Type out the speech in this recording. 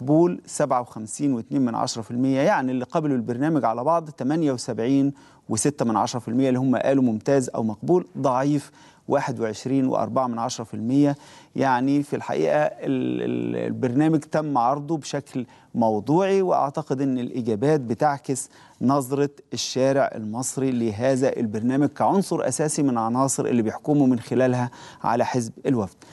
قبول 57.2 يعني اللي قبلوا البرنامج على بعض 78.6% اللي هم قالوا ممتاز أو مقبول ضعيف 21.4% يعني في الحقيقة البرنامج تم عرضه بشكل موضوعي وأعتقد أن الإجابات بتعكس نظرة الشارع المصري لهذا البرنامج كعنصر أساسي من عناصر اللي بيحكموا من خلالها على حزب الوفد